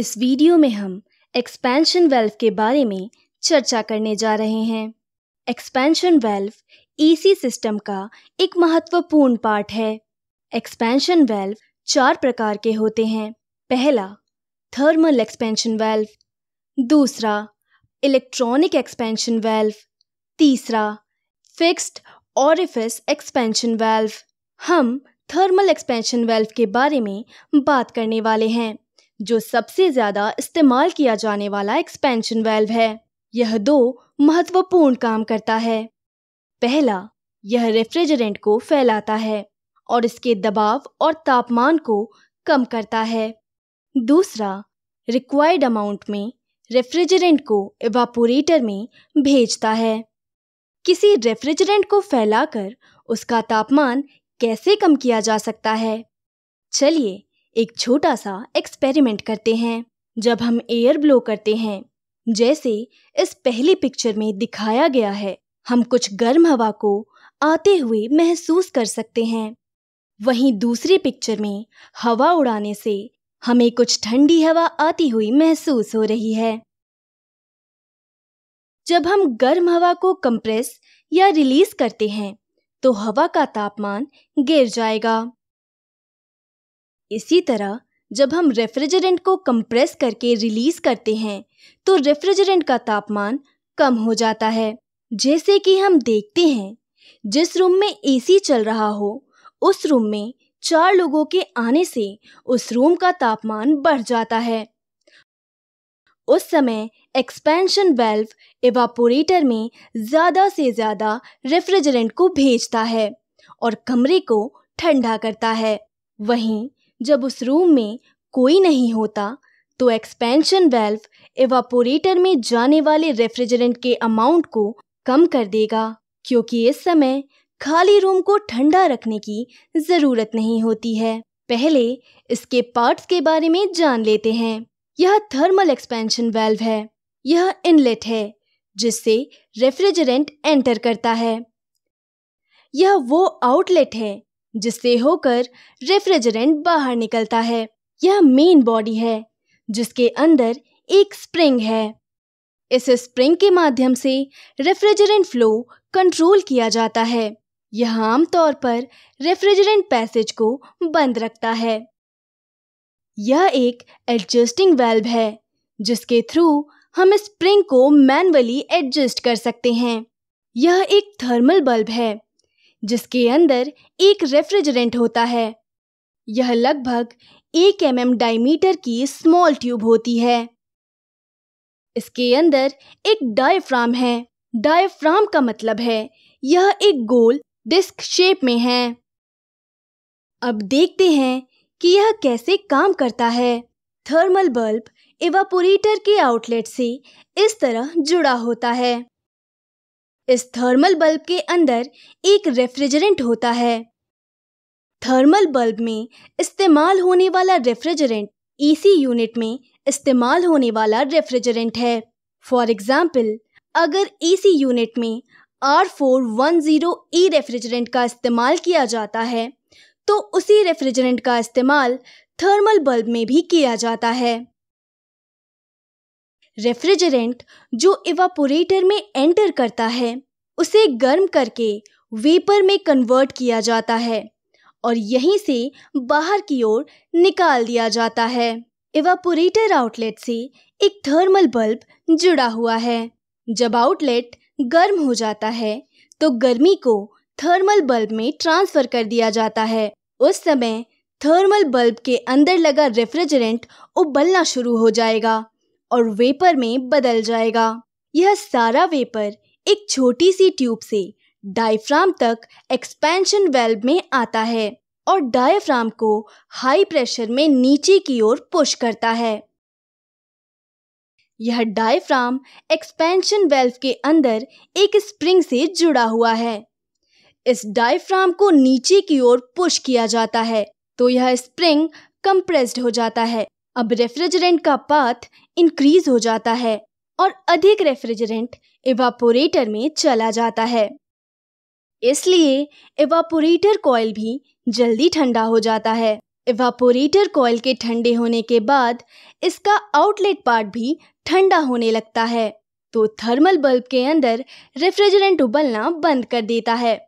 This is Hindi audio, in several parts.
इस वीडियो में हम एक्सपेंशन वेल्व के बारे में चर्चा करने जा रहे हैं एक्सपेंशन वेल्व ईसी सिस्टम का एक महत्वपूर्ण पार्ट है एक्सपेंशन वेल्व चार प्रकार के होते हैं पहला थर्मल एक्सपेंशन वेल्व दूसरा इलेक्ट्रॉनिक एक्सपेंशन वेल्व तीसरा फिक्स्ड ऑरिफिस एक्सपेंशन वेल्व हम थर्मल एक्सपेंशन वेल्व के बारे में बात करने वाले हैं जो सबसे ज़्यादा इस्तेमाल किया जाने वाला एक्सपेंशन वेल्व है यह दो महत्वपूर्ण काम करता है पहला यह रेफ्रिजरेंट को फैलाता है और इसके दबाव और तापमान को कम करता है दूसरा रिक्वायर्ड अमाउंट में रेफ्रिजरेंट को एवापोरेटर में भेजता है किसी रेफ्रिजरेंट को फैलाकर उसका तापमान कैसे कम किया जा सकता है चलिए एक छोटा सा एक्सपेरिमेंट करते हैं जब हम एयर ब्लो करते हैं जैसे इस पहली पिक्चर में दिखाया गया है हम कुछ गर्म हवा को आते हुए महसूस कर सकते हैं वहीं दूसरी पिक्चर में हवा उड़ाने से हमें कुछ ठंडी हवा आती हुई महसूस हो रही है जब हम गर्म हवा को कंप्रेस या रिलीज करते हैं तो हवा का तापमान गिर जाएगा इसी तरह जब हम रेफ्रिजरेंट को कंप्रेस करके रिलीज करते हैं तो रेफ्रिजरेंट का तापमान कम हो जाता है जैसे कि हम देखते हैं जिस रूम में एसी चल रहा हो उस रूम में चार लोगों के आने से उस रूम का तापमान बढ़ जाता है उस समय एक्सपेंशन वेल्व एवापोरेटर में ज़्यादा से ज़्यादा रेफ्रिजरेंट को भेजता है और कमरे को ठंडा करता है वहीं जब उस रूम में कोई नहीं होता तो एक्सपेंशन वेल्व एवापोरेटर में जाने वाले रेफ्रिजरेंट के अमाउंट को कम कर देगा क्योंकि इस समय खाली रूम को ठंडा रखने की ज़रूरत नहीं होती है पहले इसके पार्ट्स के बारे में जान लेते हैं यह थर्मल एक्सपेंशन वेल्व है यह इनलेट है जिससे रेफ्रिजरेंट एंटर करता है यह वो आउटलेट है जिससे होकर रेफ्रिजरेंट बाहर निकलता है यह मेन बॉडी है जिसके अंदर एक स्प्रिंग है इस स्प्रिंग के माध्यम से रेफ्रिजरेंट फ्लो कंट्रोल किया जाता है यह आमतौर पर रेफ्रिजरेंट पैसेज को बंद रखता है यह एक एडजस्टिंग वेल्व है जिसके थ्रू हम स्प्रिंग को मैनुअली एडजस्ट कर सकते हैं यह एक थर्मल बल्ब है जिसके अंदर एक रेफ्रिजरेंट होता है यह लगभग एक एम एम डायमीटर की स्मॉल ट्यूब होती है इसके अंदर एक डायफ्राम है डायफ्राम का मतलब है यह एक गोल डिस्क शेप में है अब देखते हैं कि यह कैसे काम करता है थर्मल बल्ब इवापोरेटर के आउटलेट से इस तरह जुड़ा होता है इस थर्मल बल्ब के अंदर एक रेफ्रिजरेंट होता है थर्मल बल्ब में इस्तेमाल होने वाला रेफ्रिजरेंट ईसी e यूनिट में इस्तेमाल होने वाला रेफ्रिजरेंट है फॉर एग्ज़ाम्पल अगर एसी e यूनिट में R four one zero E refrigerant का इस्तेमाल किया जाता है तो उसी रेफ्रिजरेंट का इस्तेमाल थर्मल बल्ब में भी किया जाता है रेफ्रिजरेंट जो इवापोरेटर में एंटर करता है उसे गर्म करके वेपर में कन्वर्ट किया जाता है और यहीं से बाहर की ओर निकाल दिया जाता है इवापोरेटर आउटलेट से एक थर्मल बल्ब जुड़ा हुआ है जब आउटलेट गर्म हो जाता है तो गर्मी को थर्मल बल्ब में ट्रांसफर कर दिया जाता है उस समय थर्मल बल्ब के अंदर लगा रेफ्रिजरेंट उबलना शुरू हो जाएगा और वेपर में बदल जाएगा यह सारा वेपर एक छोटी सी ट्यूब से डायफ्राम तक एक्सपेंशन वेल्व में आता है और डायफ्राम को हाई प्रेशर में नीचे की ओर पुश करता है यह डायफ्राम एक्सपेंशन वेल्व के अंदर एक स्प्रिंग से जुड़ा हुआ है इस डायफ्राम को नीचे की ओर पुश किया जाता है तो यह स्प्रिंग कंप्रेस्ड हो जाता है अब रेफ्रिजरेंट का पाथ इंक्रीज हो जाता है और अधिक रेफ्रिजरेंट एवापोरेटर में चला जाता है इसलिए एवापोरेटर कॉयल भी जल्दी ठंडा हो जाता है एवापोरेटर कॉयल के ठंडे होने के बाद इसका आउटलेट पार्ट भी ठंडा होने लगता है तो थर्मल बल्ब के अंदर रेफ्रिजरेंट उबलना बंद कर देता है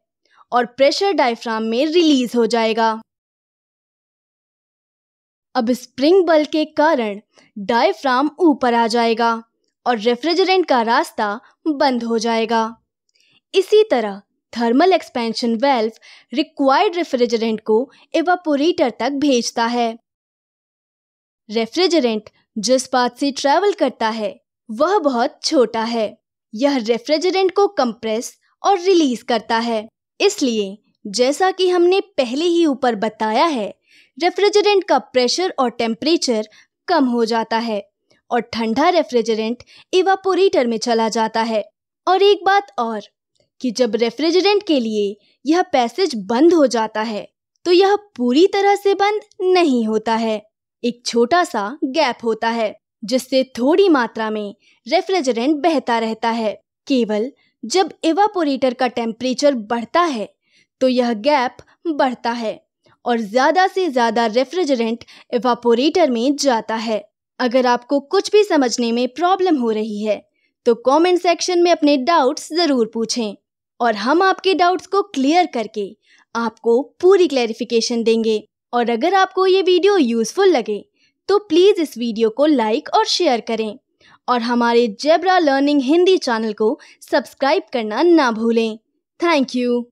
और प्रेशर डायफ्राम में रिलीज हो जाएगा अब स्प्रिंग बल के कारण डायफ्राम ऊपर आ जाएगा और रेफ्रिजरेंट का रास्ता बंद हो जाएगा इसी तरह thermal expansion valve required refrigerant को एवापोरेटर तक भेजता है रेफ्रिजरेंट जिस पाथ से ट्रेवल करता है वह बहुत छोटा है यह रेफ्रिजरेंट को कंप्रेस और रिलीज करता है इसलिए जैसा कि हमने पहले ही ऊपर बताया है रेफ्रिजरेंट का प्रेशर और टेम्परेचर कम हो जाता है और ठंडा रेफ्रिजरेंट इवापोरेटर में चला जाता है और एक बात और कि जब रेफ्रिजरेंट के लिए यह पैसेज बंद हो जाता है तो यह पूरी तरह से बंद नहीं होता है एक छोटा सा गैप होता है जिससे थोड़ी मात्रा में रेफ्रिजरेंट बहता रहता है केवल जब एवापोरेटर का टेम्परेचर बढ़ता है तो यह गैप बढ़ता है और ज़्यादा से ज़्यादा रेफ्रिजरेंट इवापोरेटर में जाता है अगर आपको कुछ भी समझने में प्रॉब्लम हो रही है तो कमेंट सेक्शन में अपने डाउट्स ज़रूर पूछें और हम आपके डाउट्स को क्लियर करके आपको पूरी क्लैरिफिकेशन देंगे और अगर आपको ये वीडियो यूज़फुल लगे तो प्लीज़ इस वीडियो को लाइक और शेयर करें और हमारे जेब्रा लर्निंग हिंदी चैनल को सब्सक्राइब करना ना भूलें थैंक यू